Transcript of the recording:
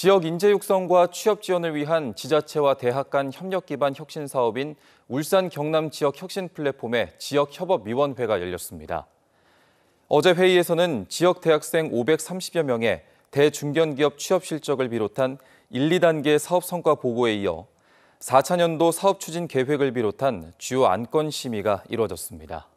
지역 인재 육성과 취업 지원을 위한 지자체와 대학 간 협력 기반 혁신 사업인 울산 경남 지역 혁신 플랫폼의 지역 협업 위원회가 열렸습니다. 어제 회의에서는 지역 대학생 530여 명의 대중견기업 취업 실적을 비롯한 1, 2단계 사업 성과 보고에 이어 4차년도 사업 추진 계획을 비롯한 주요 안건 심의가 이뤄졌습니다.